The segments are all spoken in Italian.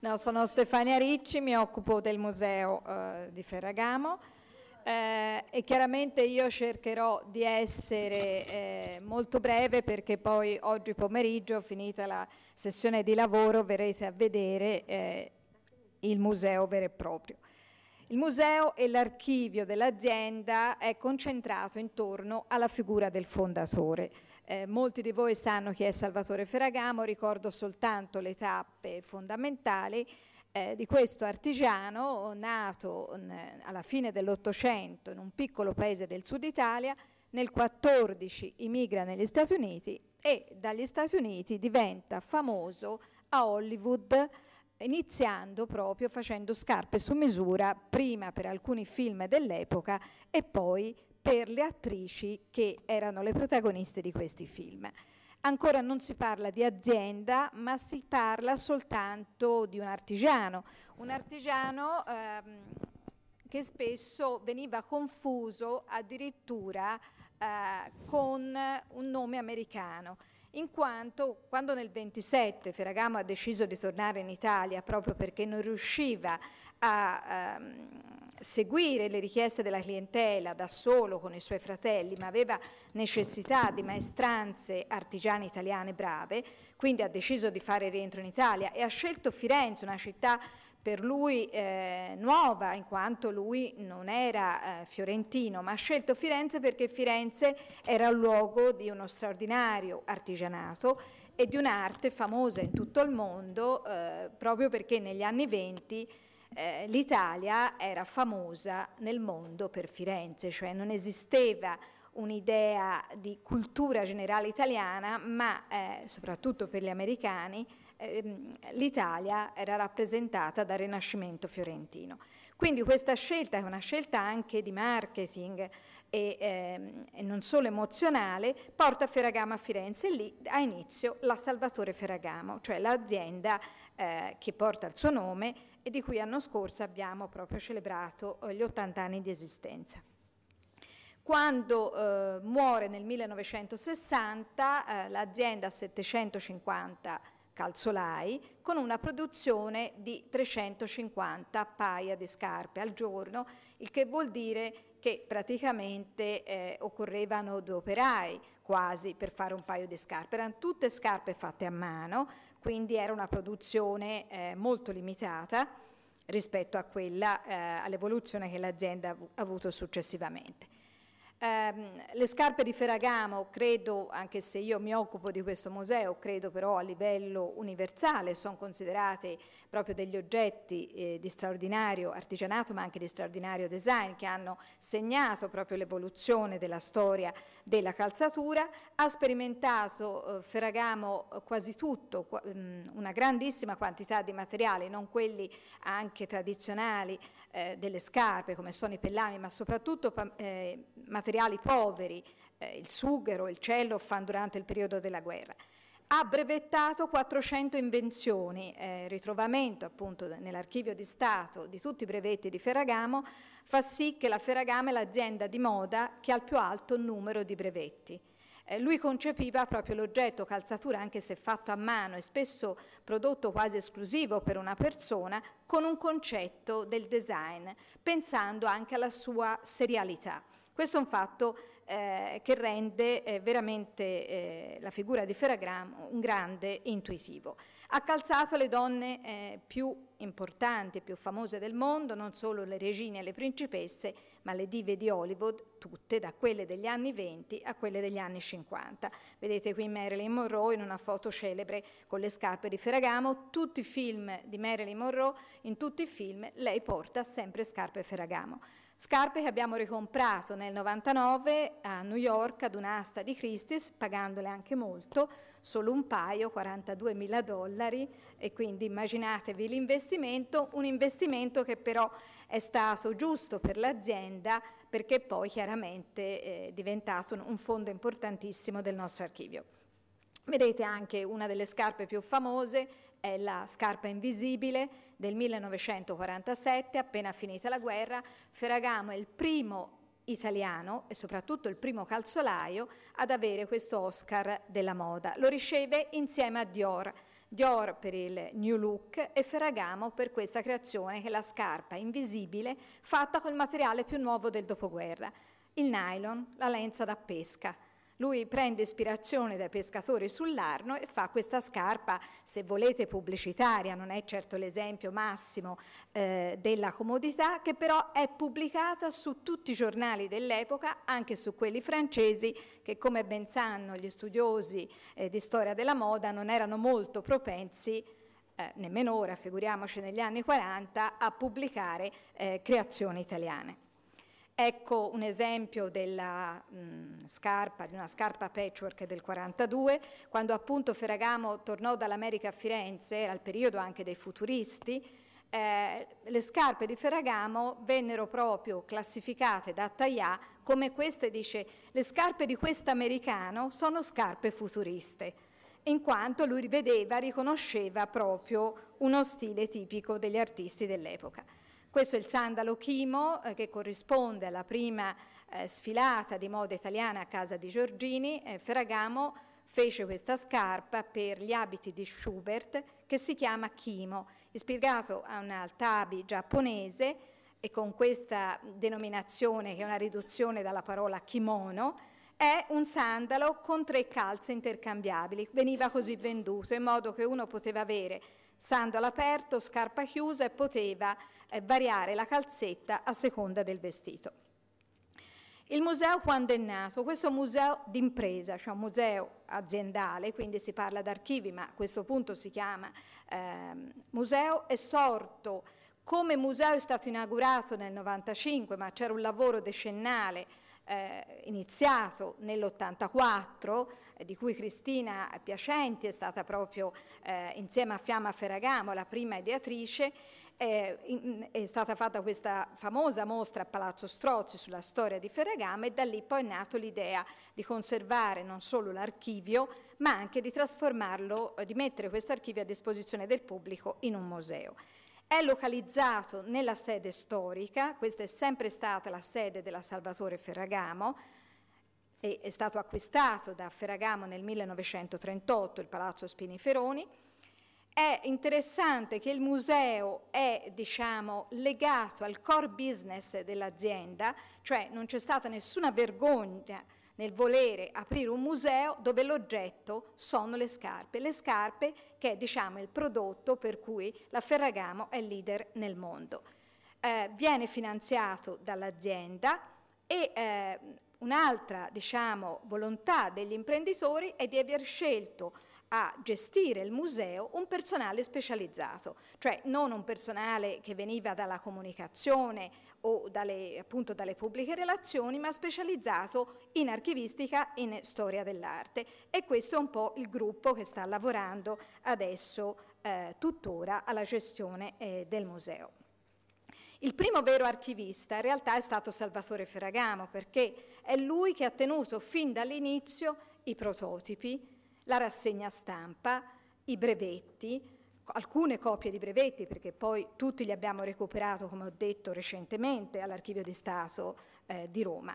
No, sono Stefania Ricci, mi occupo del museo eh, di Ferragamo eh, e chiaramente io cercherò di essere eh, molto breve perché poi oggi pomeriggio, finita la sessione di lavoro, verrete a vedere eh, il museo vero e proprio. Il museo e l'archivio dell'azienda è concentrato intorno alla figura del fondatore. Eh, molti di voi sanno chi è Salvatore Ferragamo, ricordo soltanto le tappe fondamentali eh, di questo artigiano nato in, mm, alla fine dell'Ottocento in un piccolo paese del sud Italia, nel 14 immigra negli Stati Uniti e dagli Stati Uniti diventa famoso a Hollywood iniziando proprio facendo scarpe su misura prima per alcuni film dell'epoca e poi per le attrici che erano le protagoniste di questi film. Ancora non si parla di azienda, ma si parla soltanto di un artigiano, un artigiano ehm, che spesso veniva confuso addirittura eh, con un nome americano in quanto quando nel 27 Ferragamo ha deciso di tornare in Italia proprio perché non riusciva a ehm, seguire le richieste della clientela da solo con i suoi fratelli, ma aveva necessità di maestranze artigiane italiane brave, quindi ha deciso di fare rientro in Italia e ha scelto Firenze, una città per lui eh, nuova, in quanto lui non era eh, fiorentino, ma ha scelto Firenze perché Firenze era il luogo di uno straordinario artigianato e di un'arte famosa in tutto il mondo, eh, proprio perché negli anni venti eh, l'Italia era famosa nel mondo per Firenze, cioè non esisteva un'idea di cultura generale italiana, ma eh, soprattutto per gli americani, Ehm, l'Italia era rappresentata dal Rinascimento fiorentino. Quindi questa scelta è una scelta anche di marketing e, ehm, e non solo emozionale, porta Ferragamo a Firenze e lì ha inizio la Salvatore Ferragamo, cioè l'azienda eh, che porta il suo nome e di cui l'anno scorso abbiamo proprio celebrato eh, gli 80 anni di esistenza. Quando eh, muore nel 1960 eh, l'azienda ha 750 calzolai con una produzione di 350 paia di scarpe al giorno, il che vuol dire che praticamente eh, occorrevano due operai quasi per fare un paio di scarpe, erano tutte scarpe fatte a mano, quindi era una produzione eh, molto limitata rispetto eh, all'evoluzione che l'azienda ha avuto successivamente. Ehm, le scarpe di Ferragamo, credo, anche se io mi occupo di questo museo, credo però a livello universale, sono considerate proprio degli oggetti eh, di straordinario artigianato ma anche di straordinario design che hanno segnato proprio l'evoluzione della storia della calzatura. Ha sperimentato eh, Ferragamo eh, quasi tutto, qu mm, una grandissima quantità di materiali, non quelli anche tradizionali eh, delle scarpe come sono i pellami, ma soprattutto eh, materiali poveri, eh, il sughero, il cello, fan durante il periodo della guerra. Ha brevettato 400 invenzioni, eh, ritrovamento appunto nell'archivio di Stato di tutti i brevetti di Ferragamo, fa sì che la Ferragamo è l'azienda di moda che ha il più alto numero di brevetti. Eh, lui concepiva proprio l'oggetto calzatura, anche se fatto a mano e spesso prodotto quasi esclusivo per una persona, con un concetto del design, pensando anche alla sua serialità. Questo è un fatto eh, che rende eh, veramente eh, la figura di Ferragramo un grande intuitivo. Ha calzato le donne eh, più importanti, più famose del mondo, non solo le regine e le principesse, ma le dive di Hollywood tutte, da quelle degli anni 20 a quelle degli anni 50. Vedete qui Marilyn Monroe in una foto celebre con le scarpe di Ferragamo, tutti i film di Marilyn Monroe, in tutti i film lei porta sempre scarpe Ferragamo. Scarpe che abbiamo ricomprato nel 99 a New York ad un'asta di Christie's, pagandole anche molto, solo un paio, 42 mila dollari, e quindi immaginatevi l'investimento, un investimento che però è stato giusto per l'azienda perché poi chiaramente eh, è diventato un fondo importantissimo del nostro archivio. Vedete anche una delle scarpe più famose, è la scarpa invisibile, del 1947, appena finita la guerra, Ferragamo è il primo italiano e soprattutto il primo calzolaio ad avere questo Oscar della moda. Lo riceve insieme a Dior, Dior per il New Look e Ferragamo per questa creazione che è la scarpa invisibile fatta col materiale più nuovo del dopoguerra, il nylon, la lenza da pesca. Lui prende ispirazione dai pescatori sull'Arno e fa questa scarpa, se volete pubblicitaria, non è certo l'esempio massimo eh, della comodità, che però è pubblicata su tutti i giornali dell'epoca, anche su quelli francesi, che come ben sanno gli studiosi eh, di storia della moda non erano molto propensi eh, nemmeno ora, figuriamoci negli anni 40, a pubblicare eh, creazioni italiane. Ecco un esempio della mh, scarpa, di una scarpa patchwork del 42, quando appunto Ferragamo tornò dall'America a Firenze, era il periodo anche dei futuristi, eh, le scarpe di Ferragamo vennero proprio classificate da Taillà come queste, dice, le scarpe di questo americano sono scarpe futuriste, in quanto lui vedeva, riconosceva proprio uno stile tipico degli artisti dell'epoca. Questo è il sandalo chimo eh, che corrisponde alla prima eh, sfilata di moda italiana a casa di Giorgini. Eh, Ferragamo fece questa scarpa per gli abiti di Schubert che si chiama chimo, ispirato a un altabi giapponese e con questa denominazione che è una riduzione dalla parola kimono, è un sandalo con tre calze intercambiabili. Veniva così venduto in modo che uno poteva avere sandalo aperto, scarpa chiusa e poteva eh, variare la calzetta a seconda del vestito. Il museo quando è nato? Questo museo d'impresa, cioè un museo aziendale, quindi si parla d'archivi, ma a questo punto si chiama eh, museo, è sorto come museo è stato inaugurato nel 1995, ma c'era un lavoro decennale eh, iniziato nell'84, eh, di cui Cristina Piacenti è stata proprio eh, insieme a Fiamma Ferragamo la prima ideatrice, eh, in, è stata fatta questa famosa mostra a Palazzo Strozzi sulla storia di Ferragamo e da lì poi è nato l'idea di conservare non solo l'archivio ma anche di trasformarlo, eh, di mettere questo archivio a disposizione del pubblico in un museo. È localizzato nella sede storica, questa è sempre stata la sede della Salvatore Ferragamo, e è stato acquistato da Ferragamo nel 1938 il Palazzo Spiniferoni. È interessante che il museo è diciamo, legato al core business dell'azienda, cioè non c'è stata nessuna vergogna nel volere aprire un museo dove l'oggetto sono le scarpe, le scarpe che è diciamo, il prodotto per cui la Ferragamo è leader nel mondo. Eh, viene finanziato dall'azienda e eh, un'altra diciamo, volontà degli imprenditori è di aver scelto a gestire il museo un personale specializzato, cioè non un personale che veniva dalla comunicazione o dalle, appunto dalle pubbliche relazioni, ma specializzato in archivistica e in storia dell'arte. E questo è un po' il gruppo che sta lavorando adesso eh, tuttora alla gestione eh, del museo. Il primo vero archivista in realtà è stato Salvatore Ferragamo perché è lui che ha tenuto fin dall'inizio i prototipi, la rassegna stampa, i brevetti, alcune copie di brevetti perché poi tutti li abbiamo recuperati, come ho detto recentemente, all'Archivio di Stato eh, di Roma.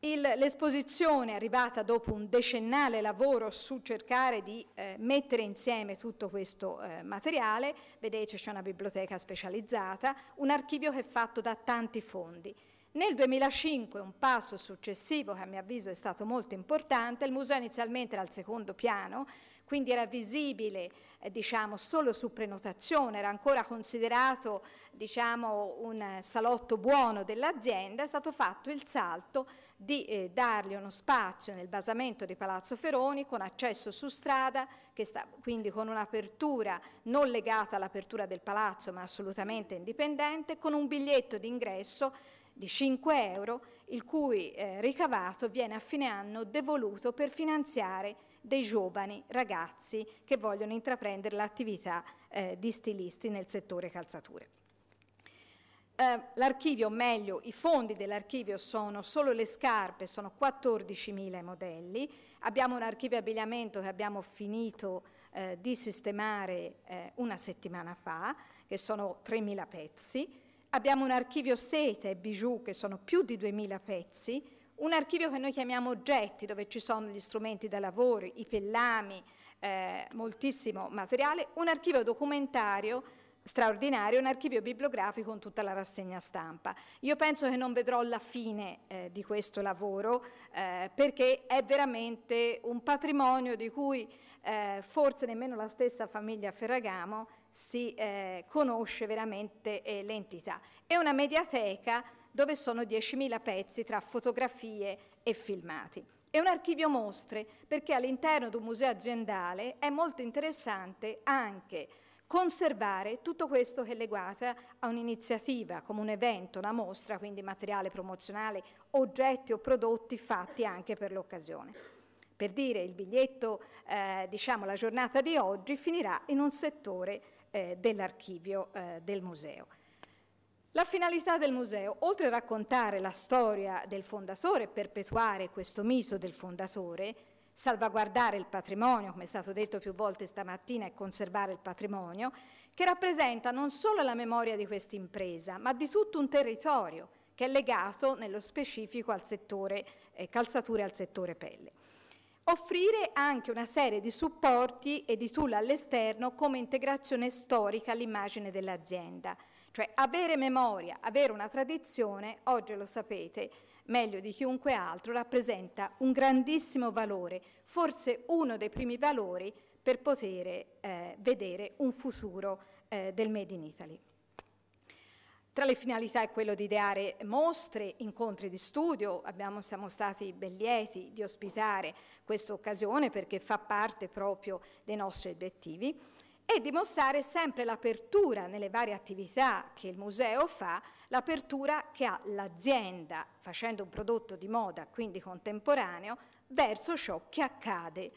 l'esposizione arrivata dopo un decennale lavoro su cercare di eh, mettere insieme tutto questo eh, materiale, vedete c'è una biblioteca specializzata, un archivio che è fatto da tanti fondi. Nel 2005, un passo successivo che a mio avviso è stato molto importante, il museo inizialmente era al secondo piano, quindi era visibile eh, diciamo, solo su prenotazione, era ancora considerato diciamo, un salotto buono dell'azienda, è stato fatto il salto di eh, dargli uno spazio nel basamento di Palazzo Feroni con accesso su strada, sta, quindi con un'apertura non legata all'apertura del palazzo ma assolutamente indipendente, con un biglietto d'ingresso di 5 euro, il cui eh, ricavato viene a fine anno devoluto per finanziare dei giovani ragazzi che vogliono intraprendere l'attività eh, di stilisti nel settore calzature. Eh, l'archivio, o meglio i fondi dell'archivio sono solo le scarpe, sono 14.000 modelli, abbiamo un archivio abbigliamento che abbiamo finito eh, di sistemare eh, una settimana fa, che sono 3.000 pezzi, Abbiamo un archivio sete e bijou che sono più di 2000 pezzi, un archivio che noi chiamiamo oggetti dove ci sono gli strumenti da lavoro, i pellami, eh, moltissimo materiale, un archivio documentario straordinario, un archivio bibliografico con tutta la rassegna stampa. Io penso che non vedrò la fine eh, di questo lavoro eh, perché è veramente un patrimonio di cui eh, forse nemmeno la stessa famiglia Ferragamo si eh, conosce veramente eh, l'entità. È una mediateca dove sono 10.000 pezzi tra fotografie e filmati. È un archivio mostre perché all'interno di un museo aziendale è molto interessante anche conservare tutto questo che è legato a un'iniziativa, come un evento, una mostra, quindi materiale promozionale, oggetti o prodotti fatti anche per l'occasione. Per dire, il biglietto, eh, diciamo, la giornata di oggi finirà in un settore eh, dell'archivio eh, del museo. La finalità del museo, oltre a raccontare la storia del fondatore, perpetuare questo mito del fondatore, salvaguardare il patrimonio, come è stato detto più volte stamattina, e conservare il patrimonio, che rappresenta non solo la memoria di questa impresa, ma di tutto un territorio che è legato nello specifico al settore eh, calzature e al settore pelle offrire anche una serie di supporti e di tool all'esterno come integrazione storica all'immagine dell'azienda. Cioè avere memoria, avere una tradizione, oggi lo sapete, meglio di chiunque altro, rappresenta un grandissimo valore, forse uno dei primi valori per poter eh, vedere un futuro eh, del Made in Italy. Tra le finalità è quello di ideare mostre, incontri di studio, Abbiamo, siamo stati ben lieti di ospitare questa occasione perché fa parte proprio dei nostri obiettivi e dimostrare sempre l'apertura nelle varie attività che il museo fa, l'apertura che ha l'azienda facendo un prodotto di moda, quindi contemporaneo, verso ciò che accade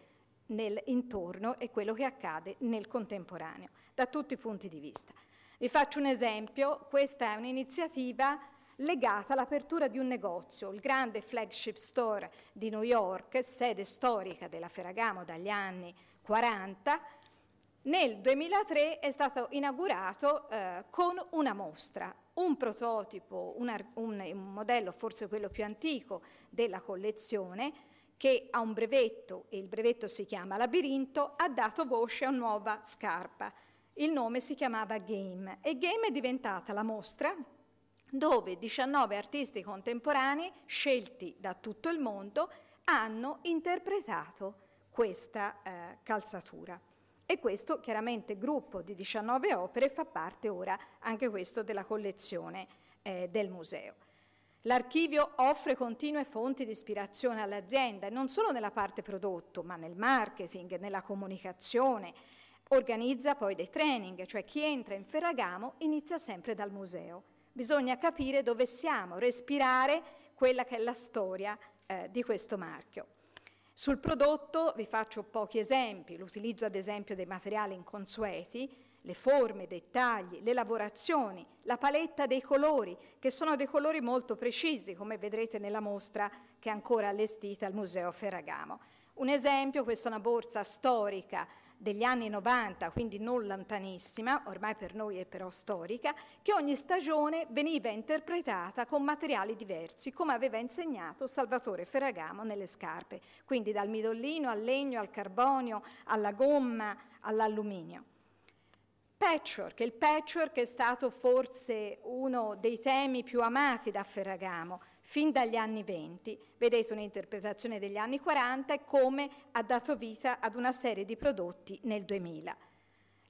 nel intorno e quello che accade nel contemporaneo, da tutti i punti di vista. Vi faccio un esempio, questa è un'iniziativa legata all'apertura di un negozio, il grande flagship store di New York, sede storica della Ferragamo dagli anni 40, nel 2003 è stato inaugurato eh, con una mostra, un prototipo, un, un, un modello forse quello più antico della collezione che ha un brevetto e il brevetto si chiama Labirinto, ha dato voce a una nuova scarpa il nome si chiamava Game e Game è diventata la mostra dove 19 artisti contemporanei scelti da tutto il mondo hanno interpretato questa eh, calzatura. E questo chiaramente gruppo di 19 opere fa parte ora anche questo della collezione eh, del museo. L'archivio offre continue fonti di ispirazione all'azienda, non solo nella parte prodotto, ma nel marketing, nella comunicazione, Organizza poi dei training, cioè chi entra in Ferragamo inizia sempre dal museo. Bisogna capire dove siamo, respirare quella che è la storia eh, di questo marchio. Sul prodotto vi faccio pochi esempi, l'utilizzo ad esempio dei materiali inconsueti, le forme, i dettagli, le lavorazioni, la paletta dei colori, che sono dei colori molto precisi, come vedrete nella mostra che è ancora allestita al Museo Ferragamo. Un esempio, questa è una borsa storica degli anni 90, quindi non lontanissima, ormai per noi è però storica, che ogni stagione veniva interpretata con materiali diversi, come aveva insegnato Salvatore Ferragamo nelle scarpe, quindi dal midollino al legno, al carbonio, alla gomma, all'alluminio. Patchwork, il patchwork è stato forse uno dei temi più amati da Ferragamo, fin dagli anni 20, vedete un'interpretazione degli anni 40 e come ha dato vita ad una serie di prodotti nel 2000.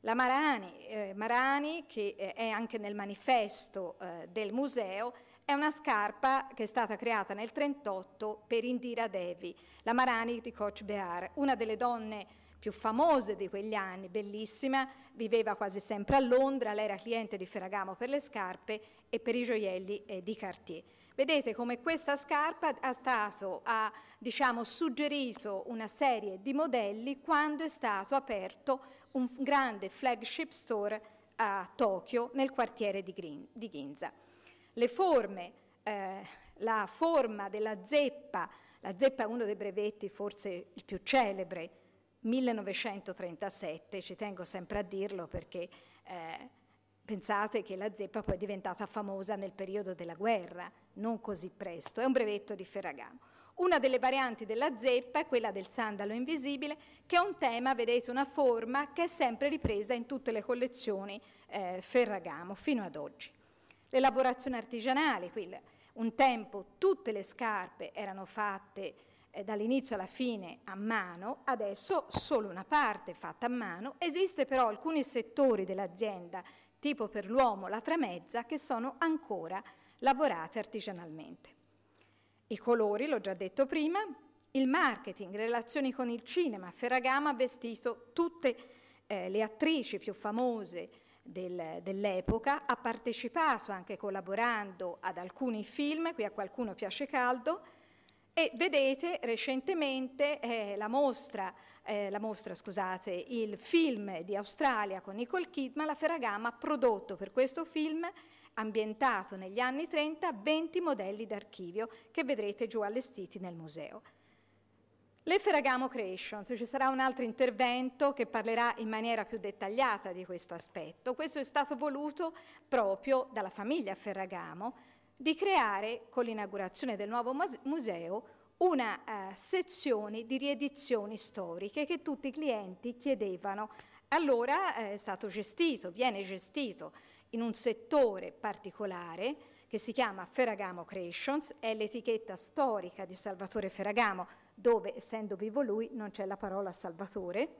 La Marani, eh, Marani che eh, è anche nel manifesto eh, del museo, è una scarpa che è stata creata nel 1938 per Indira Devi, la Marani di Koch Behar, una delle donne più famose di quegli anni, bellissima, viveva quasi sempre a Londra, lei era cliente di Ferragamo per le scarpe e per i gioielli eh, di Cartier. Vedete come questa scarpa ha, stato, ha diciamo, suggerito una serie di modelli quando è stato aperto un grande flagship store a Tokyo nel quartiere di, Green, di Ginza. Le forme, eh, la forma della zeppa, la zeppa è uno dei brevetti forse il più celebre, 1937, ci tengo sempre a dirlo perché eh, Pensate che la zeppa poi è diventata famosa nel periodo della guerra, non così presto, è un brevetto di Ferragamo. Una delle varianti della zeppa è quella del sandalo invisibile, che è un tema, vedete, una forma che è sempre ripresa in tutte le collezioni eh, Ferragamo fino ad oggi. Le lavorazioni artigianali, quella, un tempo tutte le scarpe erano fatte eh, dall'inizio alla fine a mano, adesso solo una parte è fatta a mano. Esiste però alcuni settori dell'azienda tipo per l'uomo la tramezza, che sono ancora lavorate artigianalmente. I colori, l'ho già detto prima, il marketing, le relazioni con il cinema. Ferragamo ha vestito tutte eh, le attrici più famose del, dell'epoca, ha partecipato anche collaborando ad alcuni film, qui a qualcuno piace caldo, e vedete recentemente eh, la mostra eh, la mostra, scusate, il film di Australia con Nicole Kidman, la Ferragama ha prodotto per questo film ambientato negli anni 30 20 modelli d'archivio che vedrete giù allestiti nel museo. Le Ferragamo Creations, ci sarà un altro intervento che parlerà in maniera più dettagliata di questo aspetto. Questo è stato voluto proprio dalla famiglia Ferragamo di creare, con l'inaugurazione del nuovo museo, una eh, sezione di riedizioni storiche che tutti i clienti chiedevano. Allora eh, è stato gestito, viene gestito in un settore particolare che si chiama Ferragamo Creations, è l'etichetta storica di Salvatore Ferragamo, dove essendo vivo lui non c'è la parola Salvatore.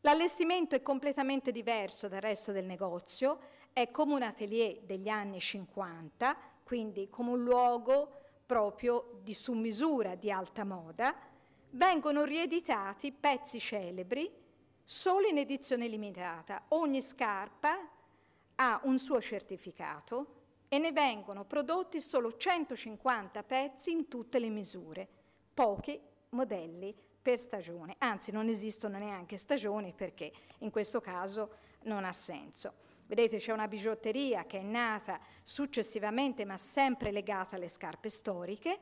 L'allestimento è completamente diverso dal resto del negozio, è come un atelier degli anni 50, quindi come un luogo proprio di su misura di alta moda, vengono rieditati pezzi celebri solo in edizione limitata. Ogni scarpa ha un suo certificato e ne vengono prodotti solo 150 pezzi in tutte le misure, pochi modelli per stagione, anzi non esistono neanche stagioni perché in questo caso non ha senso. Vedete c'è una bigiotteria che è nata successivamente ma sempre legata alle scarpe storiche.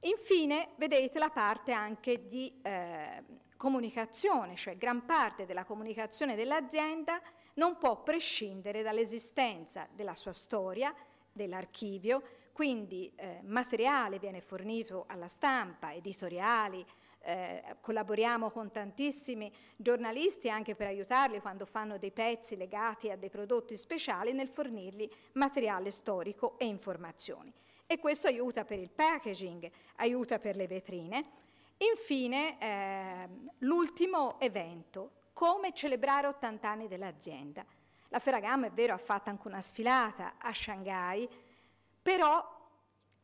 Infine vedete la parte anche di eh, comunicazione, cioè gran parte della comunicazione dell'azienda non può prescindere dall'esistenza della sua storia, dell'archivio, quindi eh, materiale viene fornito alla stampa, editoriali, eh, collaboriamo con tantissimi giornalisti anche per aiutarli quando fanno dei pezzi legati a dei prodotti speciali nel fornirgli materiale storico e informazioni. E questo aiuta per il packaging, aiuta per le vetrine. Infine, eh, l'ultimo evento, come celebrare 80 anni dell'azienda. La Ferragamo, è vero, ha fatto anche una sfilata a Shanghai, però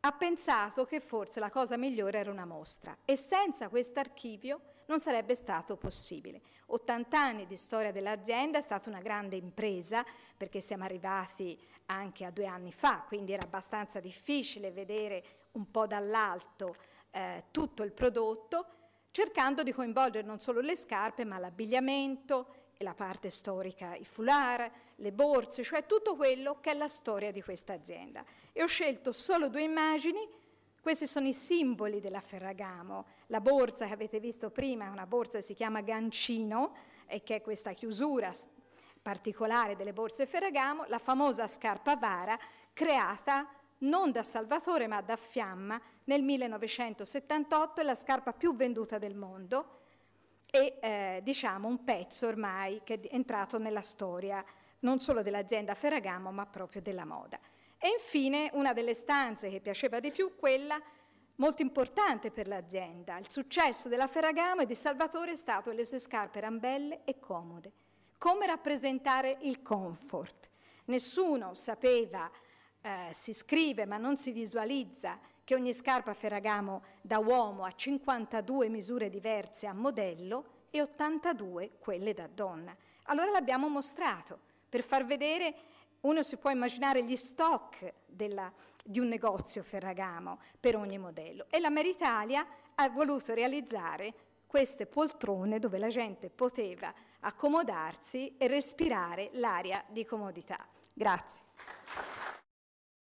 ha pensato che forse la cosa migliore era una mostra e senza questo archivio non sarebbe stato possibile. 80 anni di storia dell'azienda è stata una grande impresa perché siamo arrivati anche a due anni fa, quindi era abbastanza difficile vedere un po' dall'alto eh, tutto il prodotto, cercando di coinvolgere non solo le scarpe ma l'abbigliamento e la parte storica, i foulard, le borse, cioè tutto quello che è la storia di questa azienda e ho scelto solo due immagini, questi sono i simboli della Ferragamo, la borsa che avete visto prima è una borsa che si chiama gancino e che è questa chiusura particolare delle borse Ferragamo, la famosa scarpa vara creata non da Salvatore ma da Fiamma nel 1978, è la scarpa più venduta del mondo e eh, diciamo un pezzo ormai che è entrato nella storia non solo dell'azienda Ferragamo ma proprio della moda. E infine una delle stanze che piaceva di più, quella molto importante per l'azienda. Il successo della Ferragamo e di Salvatore è stato le sue scarpe erano belle e comode. Come rappresentare il comfort? Nessuno sapeva, eh, si scrive ma non si visualizza, che ogni scarpa Ferragamo da uomo ha 52 misure diverse a modello e 82 quelle da donna. Allora l'abbiamo mostrato per far vedere uno si può immaginare gli stock della, di un negozio Ferragamo per ogni modello e la Meritalia ha voluto realizzare queste poltrone dove la gente poteva accomodarsi e respirare l'aria di comodità. Grazie.